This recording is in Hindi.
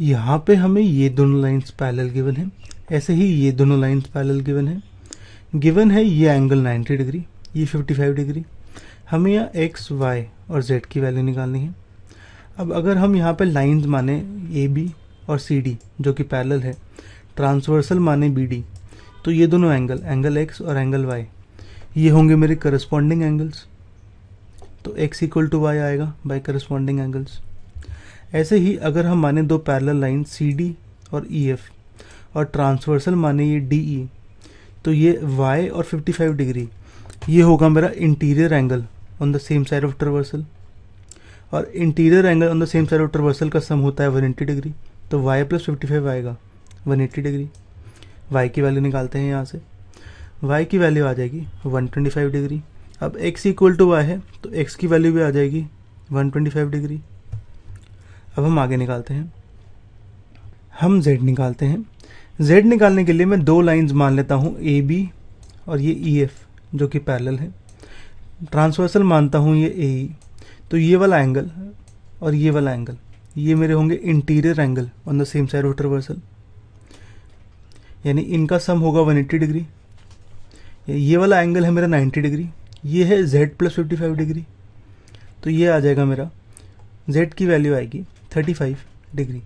यहाँ पे हमें ये दोनों लाइंस पैरेलल गिवन है ऐसे ही ये दोनों लाइंस पैरेलल गिवन है गिवन है ये एंगल 90 डिग्री ये 55 डिग्री हमें यहाँ एक्स वाई और जेड की वैल्यू निकालनी है अब अगर हम यहाँ पे लाइंस माने ए बी और सी डी जो कि पैरेलल है ट्रांसवर्सल माने बी डी तो ये दोनों एंगल एंगल एक्स और एंगल वाई ये होंगे मेरे करस्पॉन्डिंग एंगल्स तो एक्स इक्वल टू वाई आएगा बाई करस्पॉन्डिंग एंगल्स ऐसे ही अगर हम माने दो पैरल लाइन सी डी और ई e एफ और ट्रांसवर्सल माने ये डी ई e, तो ये वाई और 55 डिग्री ये होगा मेरा interior angle on the same side of transversal और interior angle on the same side of transversal का सम होता है 180 डिग्री तो y प्लस फिफ्टी आएगा 180 डिग्री y की वैल्यू निकालते हैं यहाँ से y की वैल्यू आ जाएगी 125 डिग्री अब x इक्वल टू वाई है तो x की वैल्यू भी आ जाएगी 125 डिग्री अब हम आगे निकालते हैं हम z निकालते हैं z निकालने के लिए मैं दो लाइंस मान लेता हूँ ए बी और ये ई e, एफ जो कि पैरेलल है ट्रांसवर्सल मानता हूँ ये ए e। तो ये वाला एंगल और ये वाला एंगल ये मेरे होंगे interior angle on the same side of transversal यानी इनका सम होगा 180 डिग्री ये वाला एंगल है मेरा 90 डिग्री ये है z प्लस फिफ्टी डिग्री तो ये आ जाएगा मेरा z की वैल्यू आएगी 35 degree